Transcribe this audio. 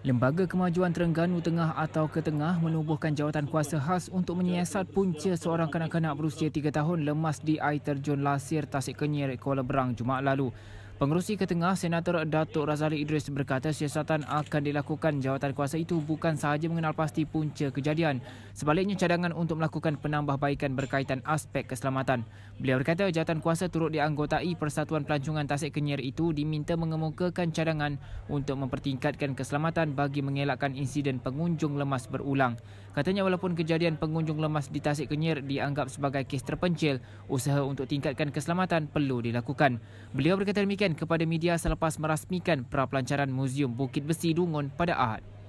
Lembaga Kemajuan Terengganu Tengah atau Ketengah menubuhkan jawatan kuasa khas untuk menyiasat punca seorang kanak-kanak berusia 3 tahun lemas di air terjun Lasir, Tasik Kenyir, Kuala Berang Jumaat lalu. Pengerusi Ketengah Senator Datuk Razali Idris berkata siasatan akan dilakukan jawatan kuasa itu bukan sahaja mengenal pasti punca kejadian. Sebaliknya cadangan untuk melakukan penambahbaikan berkaitan aspek keselamatan. Beliau berkata jawatan kuasa turut dianggotai Persatuan Pelancongan Tasik Kenyir itu diminta mengemukakan cadangan untuk mempertingkatkan keselamatan bagi mengelakkan insiden pengunjung lemas berulang. Katanya walaupun kejadian pengunjung lemas di Tasik Kenyir dianggap sebagai kes terpencil, usaha untuk tingkatkan keselamatan perlu dilakukan. Beliau berkata demikian kepada media selepas merasmikan pra-pelancaran Muzium Bukit Besi Dungun pada Ahad.